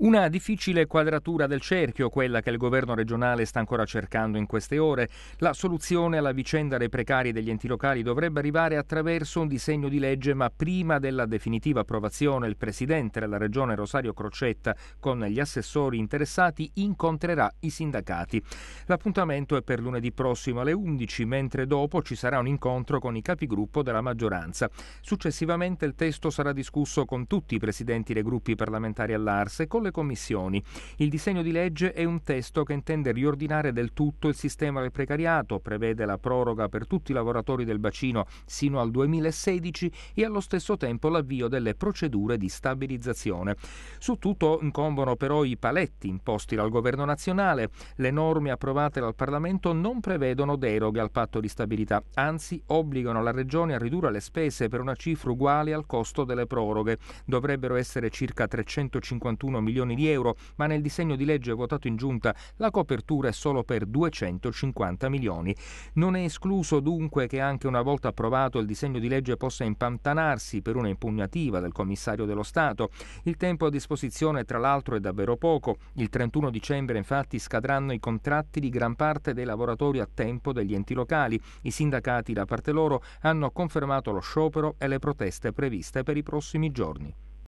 Una difficile quadratura del cerchio, quella che il governo regionale sta ancora cercando in queste ore. La soluzione alla vicenda dei precari degli enti locali dovrebbe arrivare attraverso un disegno di legge, ma prima della definitiva approvazione il presidente della regione Rosario Crocetta con gli assessori interessati incontrerà i sindacati. L'appuntamento è per lunedì prossimo alle 11, mentre dopo ci sarà un incontro con i capigruppo della maggioranza. Successivamente il testo sarà discusso con tutti i presidenti dei gruppi parlamentari all'Arse con le nove commissioni. Il disegno di legge è un testo che intende riordinare del tutto il sistema del precariato, prevede la proroga per tutti i lavoratori del bacino sino al 2016 e allo stesso tempo l'avvio delle procedure di stabilizzazione. Su tutto incombono però i paletti imposti dal governo nazionale. Le norme approvate dal Parlamento non prevedono deroghe al patto di stabilità, anzi obbligano la Regione a ridurre le spese per una cifra uguale al costo delle proroghe. Dovrebbero essere circa 351 milioni milioni di euro, ma nel disegno di legge votato in giunta la copertura è solo per 250 milioni. Non è escluso dunque che anche una volta approvato il disegno di legge possa impantanarsi per una impugnativa del commissario dello Stato. Il tempo a disposizione tra l'altro è davvero poco. Il 31 dicembre infatti scadranno i contratti di gran parte dei lavoratori a tempo degli enti locali. I sindacati da parte loro hanno confermato lo sciopero e le proteste previste per i prossimi giorni.